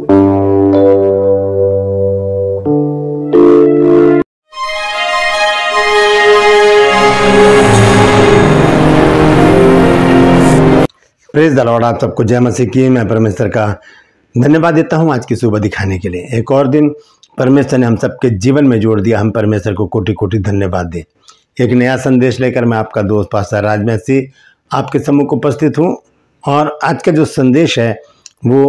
praise दलवाड़ा आप सबको जय मसीह की मैं परमेश्वर का धन्यवाद देता हूँ आज की सुबह दिखाने के लिए एक और दिन परमेश्वर ने हम सबके जीवन में जोड़ दिया हम परमेश्वर को कोटि कोटि धन्यवाद दें एक नया संदेश लेकर मैं आपका दोस्त पास्टर राज मैसी आपके सम्मुख उपस्थित हूँ और आज का जो संदेश है वो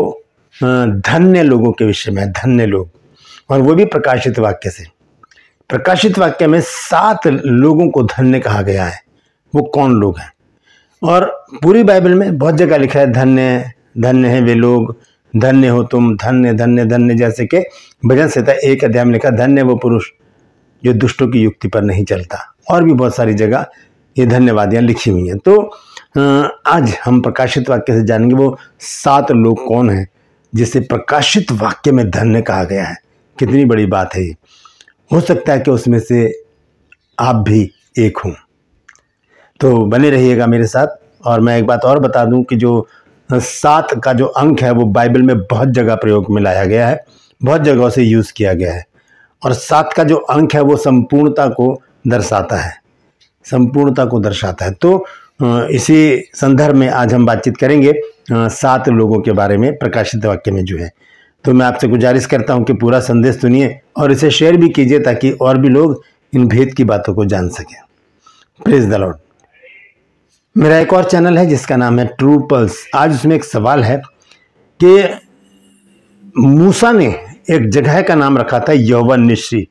धन्य लोगों के विषय में धन्य लोग और वो भी प्रकाशित वाक्य से प्रकाशित वाक्य में सात लोगों को धन्य कहा गया है वो कौन लोग हैं और पूरी बाइबल में बहुत जगह लिखा है धन्य धन्य है वे लोग धन्य हो तुम धन्य धन्य धन्य जैसे कि भजन संहिता एक अध्याय में लिखा धन्य वो पुरुष जो दुष्टों की युक्ति पर नहीं चलता और भी बहुत सारी जगह ये धन्यवादियाँ लिखी हुई हैं तो आज हम प्रकाशित वाक्य से जानेंगे वो सात लोग कौन हैं जिसे प्रकाशित वाक्य में धन्य कहा गया है कितनी बड़ी बात है हो सकता है कि उसमें से आप भी एक हों तो बने रहिएगा मेरे साथ और मैं एक बात और बता दूं कि जो सात का जो अंक है वो बाइबल में बहुत जगह प्रयोग में लाया गया है बहुत जगहों से यूज़ किया गया है और सात का जो अंक है वो संपूर्णता को दर्शाता है संपूर्णता को दर्शाता है तो इसी संदर्भ में आज हम बातचीत करेंगे सात लोगों के बारे में प्रकाशित वाक्य में जो है तो मैं आपसे गुजारिश करता हूं कि पूरा संदेश सुनिए और इसे शेयर भी कीजिए ताकि और भी लोग इन भेद की बातों को जान सकें प्रेज दलोड मेरा एक और चैनल है जिसका नाम है ट्रू पल्स आज उसमें एक सवाल है कि मूसा ने एक जगह का नाम रखा था यौवन निश्री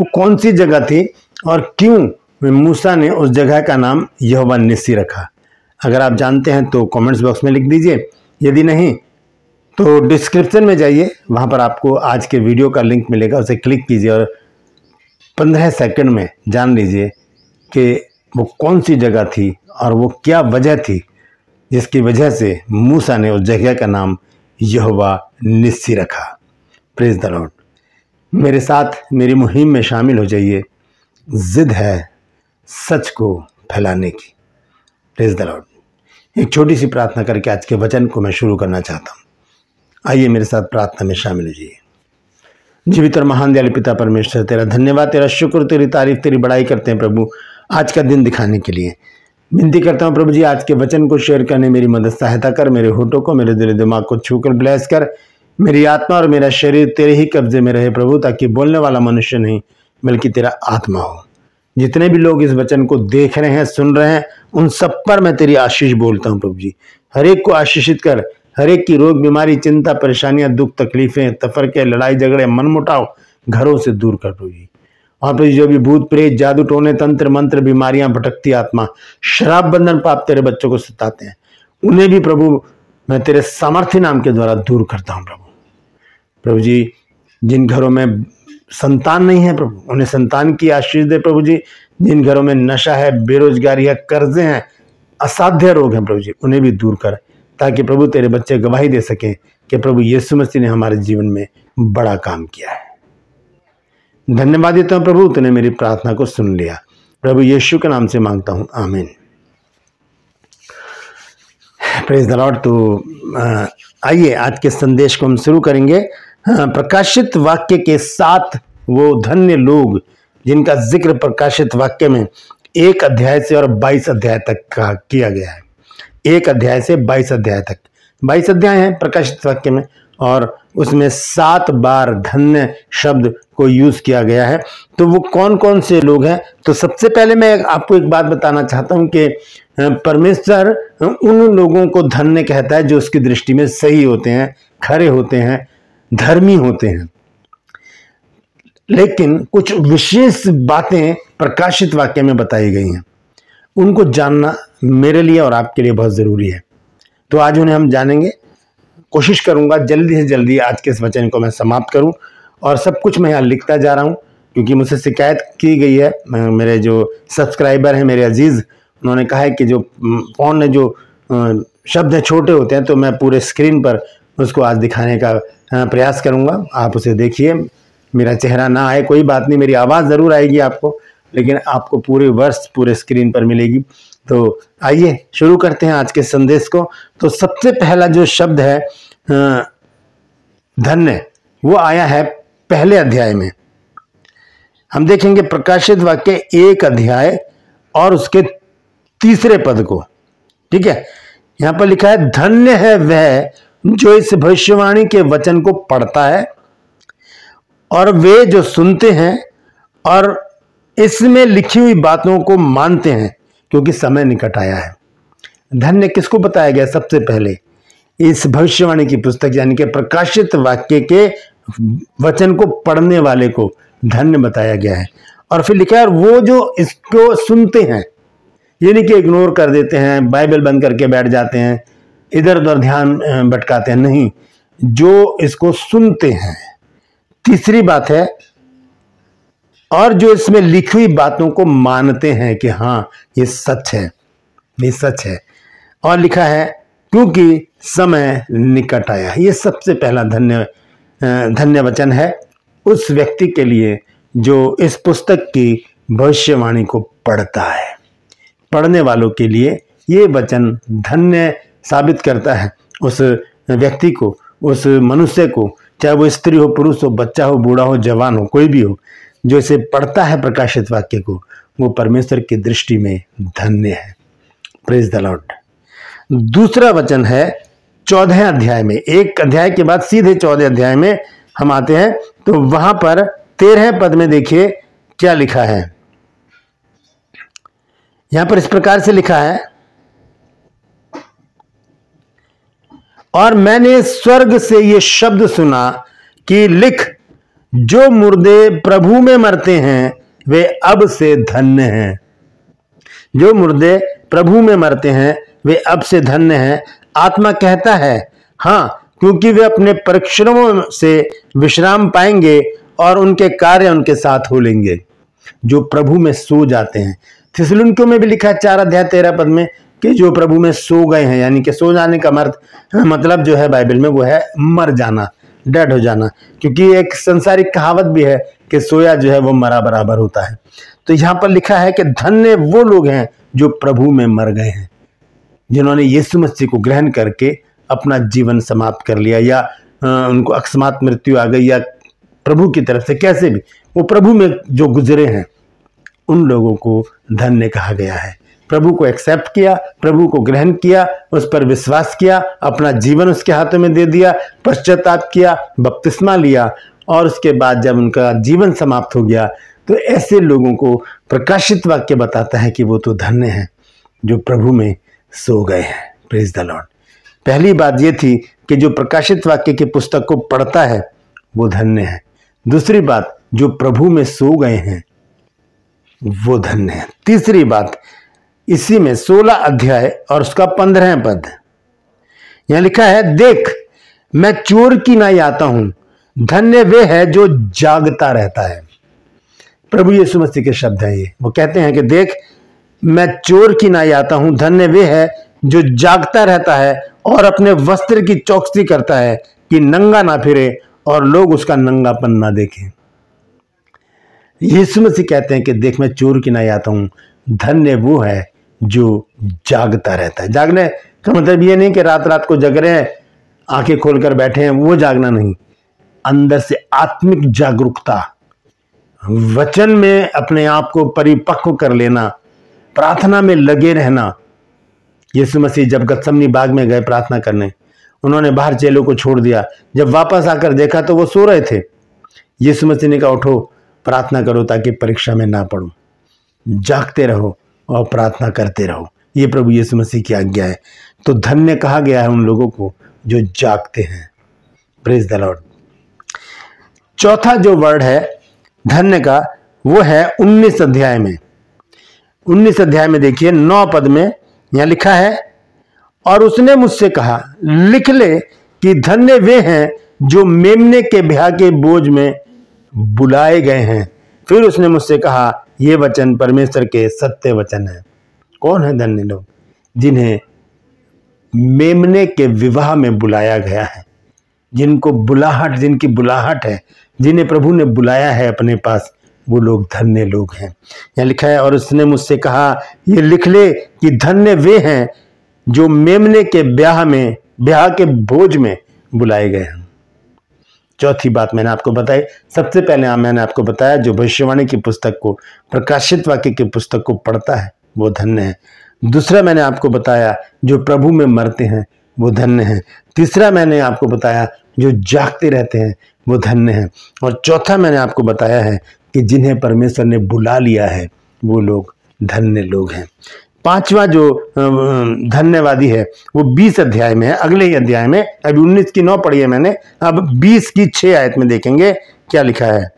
वो कौन सी जगह थी और क्यों मूसा ने उस जगह का नाम यौवन निश्री रखा अगर आप जानते हैं तो कमेंट्स बॉक्स में लिख दीजिए यदि नहीं तो डिस्क्रिप्शन में जाइए वहाँ पर आपको आज के वीडियो का लिंक मिलेगा उसे क्लिक कीजिए और पंद्रह सेकेंड में जान लीजिए कि वो कौन सी जगह थी और वो क्या वजह थी जिसकी वजह से मूसा ने उस जगह का नाम यहवा निस्सी रखा प्रेज द लॉर्ड मेरे साथ मेरी मुहिम में शामिल हो जाइए ज़िद है सच को फैलाने की प्रेज द लॉर्ड एक छोटी सी प्रार्थना करके आज के वचन को मैं शुरू करना चाहता हूँ आइए मेरे साथ प्रार्थना में शामिल लीजिए जीवित और महान दयाल पिता परमेश्वर तेरा धन्यवाद तेरा शुक्र तेरी तारीफ तेरी बड़ाई करते हैं प्रभु आज का दिन दिखाने के लिए विनती करता हूँ प्रभु जी आज के वचन को शेयर करने मेरी मदद सहायता कर मेरे होठों को मेरे दिल दिमाग को छूकर ब्लैस कर मेरी आत्मा और मेरा शरीर तेरे ही कब्जे में रहे प्रभु ताकि बोलने वाला मनुष्य नहीं बल्कि तेरा आत्मा हो जितने भी लोग इस वचन को देख रहे हैं सुन रहे हैं उन सब पर मैं तेरी आशीष बोलता हूँ प्रभु जी हरेक को आशीषित कर हरेक की रोग बीमारी चिंता परेशानियां दुख तकलीफें तफरके लड़ाई झगड़े मन मुटाव घरों से दूर कर प्रभु जी और प्रभु जो भी भूत प्रेत जादू टोने तंत्र मंत्र बीमारियां भटकती आत्मा शराब बंधन पाप तेरे बच्चों को सताते हैं उन्हें भी प्रभु मैं तेरे सामर्थ्य नाम के द्वारा दूर करता हूँ प्रभु प्रभु जी जिन घरों में संतान नहीं है प्रभु उन्हें संतान की आशीष दे प्रभु जी जिन घरों में नशा है बेरोजगारी है कर्जे हैं असाध्य रोग हैं प्रभु जी उन्हें भी दूर कर ताकि प्रभु तेरे बच्चे गवाही दे सकें कि प्रभु यीशु मसीह ने हमारे जीवन में बड़ा काम किया है धन्यवाद देता हूँ प्रभु तूने मेरी प्रार्थना को सुन लिया प्रभु यीशु के नाम से मांगता हूँ आमीन प्रेज द लॉर्ड तो आइए आज के संदेश को हम शुरू करेंगे हाँ, प्रकाशित वाक्य के साथ वो धन्य लोग जिनका जिक्र प्रकाशित वाक्य में एक अध्याय से और बाईस अध्याय तक का किया गया है एक अध्याय से बाईस अध्याय तक बाईस अध्याय हैं प्रकाशित वाक्य में और उसमें सात बार धन्य शब्द को यूज़ किया गया है तो वो कौन कौन से लोग हैं तो सबसे पहले मैं आपको एक बात बताना चाहता हूँ कि परमेश्वर उन लोगों को धन्य कहता है जो उसकी दृष्टि में सही होते हैं खरे होते हैं धर्मी होते हैं लेकिन कुछ विशेष बातें प्रकाशित वाक्य में बताई गई हैं उनको जानना मेरे लिए और आपके लिए बहुत ज़रूरी है तो आज उन्हें हम जानेंगे कोशिश करूंगा जल्दी से जल्दी आज के इस वचन को मैं समाप्त करूँ और सब कुछ मैं यहाँ लिखता जा रहा हूँ क्योंकि मुझसे शिकायत की गई है मेरे जो सब्सक्राइबर हैं मेरे अजीज़ उन्होंने कहा है कि जो फ़ोन में जो शब्द हैं छोटे होते हैं तो मैं पूरे स्क्रीन पर उसको आज दिखाने का हाँ, प्रयास करूँगा आप उसे देखिए मेरा चेहरा ना आए कोई बात नहीं मेरी आवाज़ ज़रूर आएगी आपको लेकिन आपको पूरे वर्ष पूरे स्क्रीन पर मिलेगी तो आइए शुरू करते हैं आज के संदेश को तो सबसे पहला जो शब्द है धन्य वो आया है पहले अध्याय में हम देखेंगे प्रकाशित वाक्य एक अध्याय और उसके तीसरे पद को ठीक है यहाँ पर लिखा है धन्य है वह जो इस भविष्यवाणी के वचन को पढ़ता है और वे जो सुनते हैं और इसमें लिखी हुई बातों को मानते हैं क्योंकि समय निकट आया है धन्य किसको बताया गया सबसे पहले इस भविष्यवाणी की पुस्तक यानी कि प्रकाशित वाक्य के वचन को पढ़ने वाले को धन्य बताया गया है और फिर लिखा है वो जो इसको सुनते हैं यानी कि इग्नोर कर देते हैं बाइबल बंद करके बैठ जाते हैं इधर उधर ध्यान भटकाते हैं नहीं जो इसको सुनते हैं तीसरी बात है और जो इसमें लिखी हुई बातों को मानते हैं कि हाँ ये सच है ये सच है और लिखा है क्योंकि समय निकट आया ये सबसे पहला धन्य धन्य वचन है उस व्यक्ति के लिए जो इस पुस्तक की भविष्यवाणी को पढ़ता है पढ़ने वालों के लिए ये वचन धन्य साबित करता है उस व्यक्ति को उस मनुष्य को चाहे वो स्त्री हो पुरुष हो बच्चा हो बूढ़ा हो जवान हो कोई भी हो जो इसे पढ़ता है प्रकाशित वाक्य को वो परमेश्वर की दृष्टि में धन्य है प्रेज द लॉर्ड दूसरा वचन है चौदह अध्याय में एक अध्याय के बाद सीधे चौदह अध्याय में हम आते हैं तो वहां पर तेरह पद में देखिए क्या लिखा है यहां पर इस प्रकार से लिखा है और मैंने स्वर्ग से ये शब्द सुना कि लिख जो मुर्दे प्रभु में मरते हैं वे अब से धन्य हैं जो मुर्दे प्रभु में मरते हैं वे अब से धन्य हैं आत्मा कहता है हाँ क्योंकि वे अपने परिश्रमों से विश्राम पाएंगे और उनके कार्य उनके साथ हो लेंगे जो प्रभु में सो जाते हैं थिसलुनको में भी लिखा चार अध्याय तेरह पद में कि जो प्रभु में सो गए हैं यानी कि सो जाने का मर्द हाँ, मतलब जो है बाइबल में वो है मर जाना डेड हो जाना क्योंकि एक संसारिक कहावत भी है कि सोया जो है वो मरा बराबर होता है तो यहाँ पर लिखा है कि धन्य वो लोग हैं जो प्रभु में मर गए हैं जिन्होंने यीशु मसीह को ग्रहण करके अपना जीवन समाप्त कर लिया या उनको अकस्मात मृत्यु आ गई या प्रभु की तरफ से कैसे भी वो प्रभु में जो गुजरे हैं उन लोगों को धन्य कहा गया है प्रभु को एक्सेप्ट किया प्रभु को ग्रहण किया उस पर विश्वास किया अपना जीवन उसके हाथों में दे दिया पश्चाताप किया बपतिस्मा लिया और उसके बाद जब उनका जीवन समाप्त हो गया तो ऐसे लोगों को प्रकाशित वाक्य बताता है कि वो तो धन्य हैं जो प्रभु में सो गए हैं प्रेज द लॉर्ड पहली बात ये थी कि जो प्रकाशित वाक्य की पुस्तक को पढ़ता है वो धन्य है दूसरी बात जो प्रभु में सो गए हैं वो धन्य है तीसरी बात इसी में सोलह अध्याय और उसका पंद्रह पद यहां लिखा है देख मैं चोर की नाई आता हूं धन्य वे है जो जागता रहता है प्रभु यीशु मसीह के शब्द है ये वो कहते हैं कि देख मैं चोर की ना आता हूं धन्य वे है जो जागता रहता है और अपने वस्त्र की चौकसी करता है कि नंगा ना फिरे और लोग उसका नंगापन ना देखें यीशु मसीह कहते हैं कि देख मैं चोर की ना आता हूं धन्य वो है जो जागता रहता है जागने का मतलब ये नहीं कि रात रात को जग रहे हैं आंखें खोल कर बैठे हैं वो जागना नहीं अंदर से आत्मिक जागरूकता वचन में अपने आप को परिपक्व कर लेना प्रार्थना में लगे रहना यीशु मसीह जब गत्समनी बाग में गए प्रार्थना करने उन्होंने बाहर चेलों को छोड़ दिया जब वापस आकर देखा तो वो सो रहे थे यीशु मसीह ने कहा उठो प्रार्थना करो ताकि परीक्षा में ना पढ़ो जागते रहो और प्रार्थना करते रहो ये प्रभु यीशु मसीह की आज्ञा है तो धन्य कहा गया है उन लोगों को जो जागते हैं प्रेज द लॉर्ड चौथा जो वर्ड है धन्य का वो है उन्नीस अध्याय में उन्नीस अध्याय में देखिए नौ पद में यहां लिखा है और उसने मुझसे कहा लिख ले कि धन्य वे हैं जो मेमने के ब्याह के बोझ में बुलाए गए हैं फिर उसने मुझसे कहा ये वचन परमेश्वर के सत्य वचन है कौन है धन्य लोग जिन्हें मेमने के विवाह में बुलाया गया है जिनको बुलाहट जिनकी बुलाहट है जिन्हें प्रभु ने बुलाया है अपने पास वो लोग धन्य लोग हैं यहाँ लिखा है और उसने मुझसे कहा ये लिख ले कि धन्य वे हैं जो मेमने के ब्याह में ब्याह के भोज में बुलाए गए हैं चौथी बात मैंने आपको बताई सबसे पहले मैंने आपको बताया जो भविष्यवाणी की पुस्तक को प्रकाशित वाक्य की पुस्तक को पढ़ता है वो धन्य है दूसरा मैंने आपको बताया जो प्रभु में मरते हैं वो धन्य है तीसरा मैंने आपको बताया जो जागते रहते हैं वो धन्य है और चौथा मैंने आपको बताया है कि जिन्हें परमेश्वर ने बुला लिया है वो लोग धन्य लोग हैं पांचवा जो धन्यवादी है वो बीस अध्याय में है अगले ही अध्याय में अभी उन्नीस की नौ पढ़ी है मैंने अब बीस की छह आयत में देखेंगे क्या लिखा है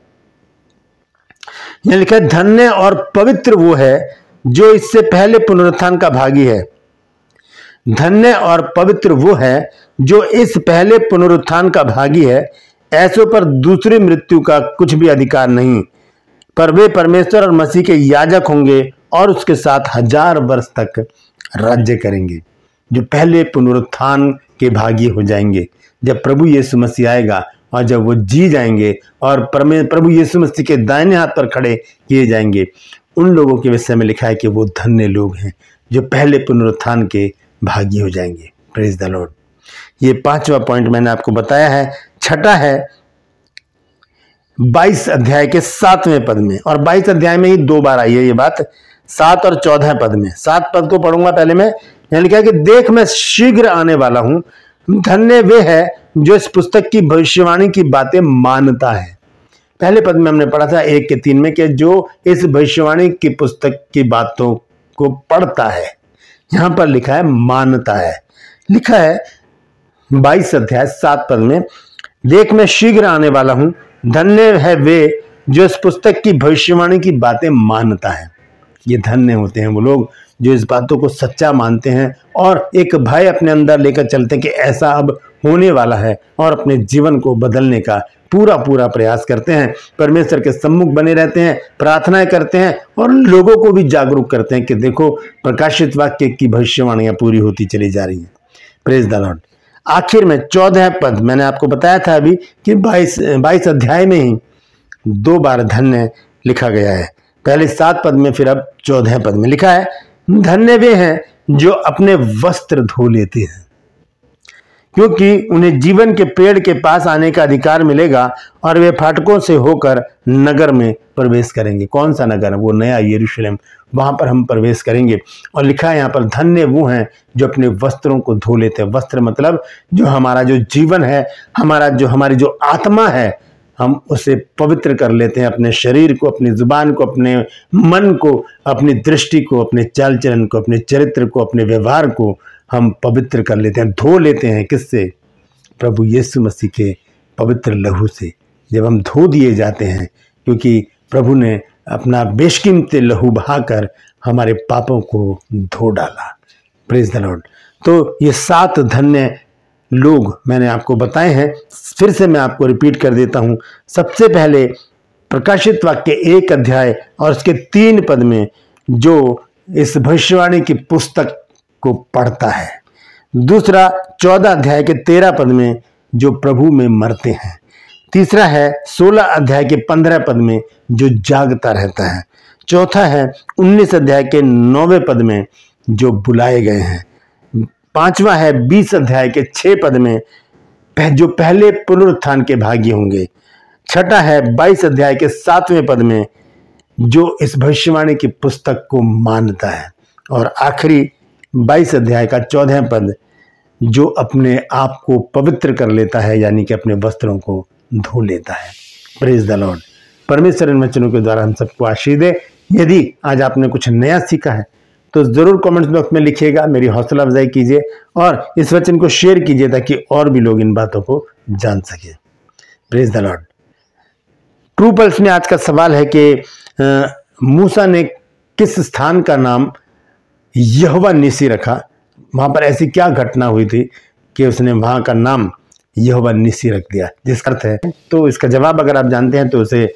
यह लिखा है धन्य और पवित्र वो है जो इससे पहले पुनरुत्थान का भागी है धन्य और पवित्र वो है जो इस पहले पुनरुत्थान का भागी है ऐसों पर दूसरी मृत्यु का कुछ भी अधिकार नहीं पर वे परमेश्वर और मसीह के याजक होंगे और उसके साथ हजार वर्ष तक राज्य करेंगे जो पहले पुनरुत्थान के भागी हो जाएंगे जब प्रभु यीशु मसीह आएगा और जब वो जी जाएंगे और परमे प्रभु यीशु मसीह के दाहिने हाथ पर खड़े किए जाएंगे उन लोगों के विषय में लिखा है कि वो धन्य लोग हैं जो पहले पुनरुत्थान के भागी हो जाएंगे प्रेज द लॉर्ड ये पांचवा पॉइंट मैंने आपको बताया है छठा है बाईस अध्याय के सातवें पद में और बाईस अध्याय में ही दो बार आई है ये बात सात और चौदह पद में सात पद को पढ़ूंगा पहले मैं यानी क्या कि देख मैं शीघ्र आने वाला हूं धन्य वे है जो इस पुस्तक की भविष्यवाणी की बातें मानता है पहले पद में हमने पढ़ा था एक के तीन में कि जो इस भविष्यवाणी की पुस्तक की बातों को पढ़ता है यहां पर लिखा है मानता है लिखा है बाईस अध्याय सात पद में देख मैं शीघ्र आने वाला हूं धन्य है वे जो इस पुस्तक की भविष्यवाणी की बातें मानता है ये धन्य होते हैं वो लोग जो इस बातों को सच्चा मानते हैं और एक भय अपने अंदर लेकर चलते हैं कि ऐसा अब होने वाला है और अपने जीवन को बदलने का पूरा पूरा प्रयास करते हैं परमेश्वर के सम्मुख बने रहते हैं प्रार्थनाएं करते हैं और लोगों को भी जागरूक करते हैं कि देखो प्रकाशित वाक्य की भविष्यवाणियाँ पूरी होती चली जा रही हैं प्रेज द लॉर्ड आखिर में चौदह पद मैंने आपको बताया था अभी कि बाईस बाईस अध्याय में ही दो बार धन्य लिखा गया है पहले सात पद में फिर अब चौदह पद में लिखा है धन्य वे हैं जो अपने वस्त्र धो लेते हैं क्योंकि उन्हें जीवन के पेड़ के पास आने का अधिकार मिलेगा और वे फाटकों से होकर नगर में प्रवेश करेंगे कौन सा नगर है वो नया यरूशलेम वहां पर हम प्रवेश करेंगे और लिखा है यहाँ पर धन्य वो हैं जो अपने वस्त्रों को धो लेते हैं वस्त्र मतलब जो हमारा जो जीवन है हमारा जो हमारी जो आत्मा है हम उसे पवित्र कर लेते हैं अपने शरीर को अपनी ज़ुबान को अपने मन को अपनी दृष्टि को अपने चाल चलन को अपने चरित्र को अपने व्यवहार को हम पवित्र कर लेते हैं धो लेते हैं किससे प्रभु यीशु मसीह के पवित्र लहू से जब हम धो दिए जाते हैं क्योंकि प्रभु ने अपना बेशकीमती लहू बहाकर हमारे पापों को धो डाला प्रेज द लॉर्ड तो ये सात धन्य लोग मैंने आपको बताए हैं फिर से मैं आपको रिपीट कर देता हूँ सबसे पहले प्रकाशित वाक्य एक अध्याय और उसके तीन पद में जो इस भविष्यवाणी की पुस्तक को पढ़ता है दूसरा चौदह अध्याय के तेरह पद में जो प्रभु में मरते हैं तीसरा है सोलह अध्याय के पंद्रह पद में जो जागता रहता है चौथा है उन्नीस अध्याय के नौवे पद में जो बुलाए गए हैं पांचवा है बीस अध्याय के छह पद में पह, जो पहले पुनरुत्थान के भागी होंगे छठा है बाईस अध्याय के सातवें पद में जो इस भविष्यवाणी की पुस्तक को मानता है और आखिरी बाईस अध्याय का चौदह पद जो अपने आप को पवित्र कर लेता है यानी कि अपने वस्त्रों को धो लेता है प्रेज द लॉर्ड परमेश्वर इन वचनों के द्वारा हम सबको आशीष दे यदि आज आपने कुछ नया सीखा है तो ज़रूर कमेंट्स बॉक्स में लिखिएगा मेरी हौसला अफजाई कीजिए और इस वचन को शेयर कीजिए ताकि और भी लोग इन बातों को जान सकें praise the Lord true pulse में आज का सवाल है कि मूसा ने किस स्थान का नाम यहवा निसी रखा वहाँ पर ऐसी क्या घटना हुई थी कि उसने वहाँ का नाम यहवा निसी रख दिया जिसका अर्थ है तो इसका जवाब अगर आप जानते हैं तो उसे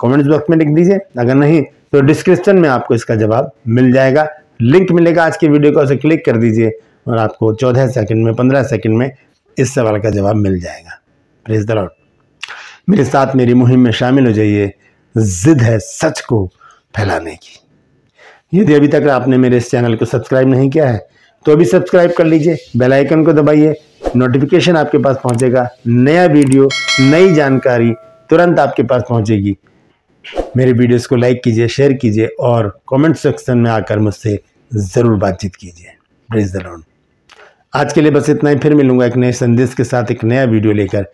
कमेंट्स बॉक्स में लिख दीजिए अगर नहीं तो डिस्क्रिप्शन में आपको इसका जवाब मिल जाएगा लिंक मिलेगा आज के वीडियो का उसे क्लिक कर दीजिए और आपको चौदह सेकंड में पंद्रह सेकंड में इस सवाल का जवाब मिल जाएगा प्लीज दर मेरे साथ मेरी मुहिम में शामिल हो जाइए जिद है सच को फैलाने की यदि अभी तक आपने मेरे इस चैनल को सब्सक्राइब नहीं किया है तो अभी सब्सक्राइब कर लीजिए बेल आइकन को दबाइए नोटिफिकेशन आपके पास पहुंचेगा नया वीडियो नई जानकारी तुरंत आपके पास पहुंचेगी मेरे वीडियोस को लाइक कीजिए शेयर कीजिए और कमेंट सेक्शन में आकर मुझसे ज़रूर बातचीत कीजिए प्रेज द लॉर्ड आज के लिए बस इतना ही फिर मिलूंगा एक नए संदेश के साथ एक नया वीडियो लेकर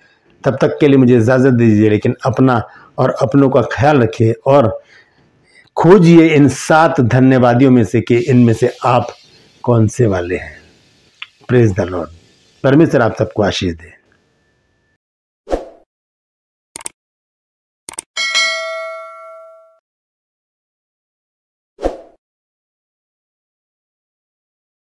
तब तक के लिए मुझे इजाज़त दीजिए लेकिन अपना और अपनों का ख्याल रखिए और खोजिए इन सात धन्यवादियों में से कि इनमें से आप कौन से वाले हैं प्रेज द लॉर्ड परमेश्वर आप सबको आशीष दे